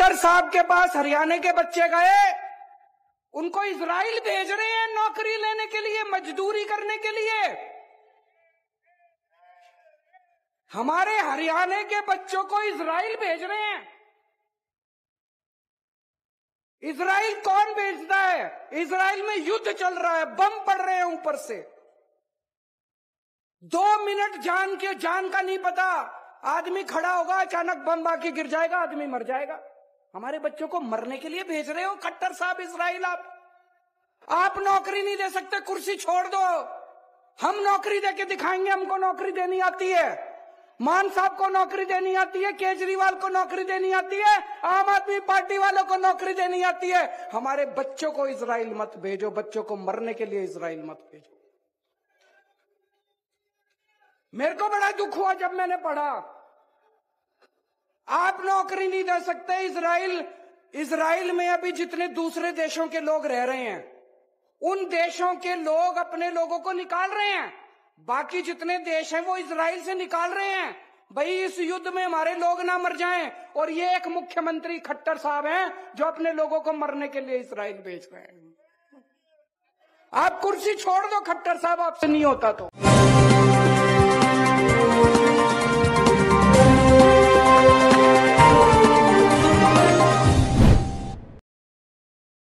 doctor साहब के पास हरियाणा के बच्चे गए उनको इसराइल भेज रहे हैं नौकरी लेने के लिए मजदूरी करने के लिए हमारे हरियाणा के बच्चों को इसराइल भेज रहे हैं इसराइल कौन भेजता है इसराइल में युद्ध चल रहा है बम पड़ रहे हैं ऊपर से दो मिनट जान के जान का नहीं पता आदमी खड़ा होगा अचानक बम बाकी गिर जाएगा आदमी मर जाएगा हमारे बच्चों को मरने के लिए भेज रहे हो खट्टर साहब इसराइल आप आप नौकरी नहीं दे सकते कुर्सी छोड़ दो हम नौकरी देके दिखाएंगे हमको नौकरी देनी आती है मान साहब को नौकरी देनी आती है केजरीवाल को नौकरी देनी आती है आम आदमी पार्टी वालों को नौकरी देनी आती है हमारे बच्चों को इसराइल मत भेजो बच्चों को मरने के लिए इसराइल मत भेजो मेरे को बड़ा दुख हुआ जब मैंने पढ़ा आप नौकरी नहीं दे सकते इसराइल इसराइल में अभी जितने दूसरे देशों के लोग रह रहे हैं उन देशों के लोग अपने लोगों को निकाल रहे हैं बाकी जितने देश हैं वो इसराइल से निकाल रहे हैं भाई इस युद्ध में हमारे लोग ना मर जाएं और ये एक मुख्यमंत्री खट्टर साहब हैं जो अपने लोगों को मरने के लिए इसराइल भेज रहे हैं आप कुर्सी छोड़ दो खट्टर साहब आपसे नहीं होता तो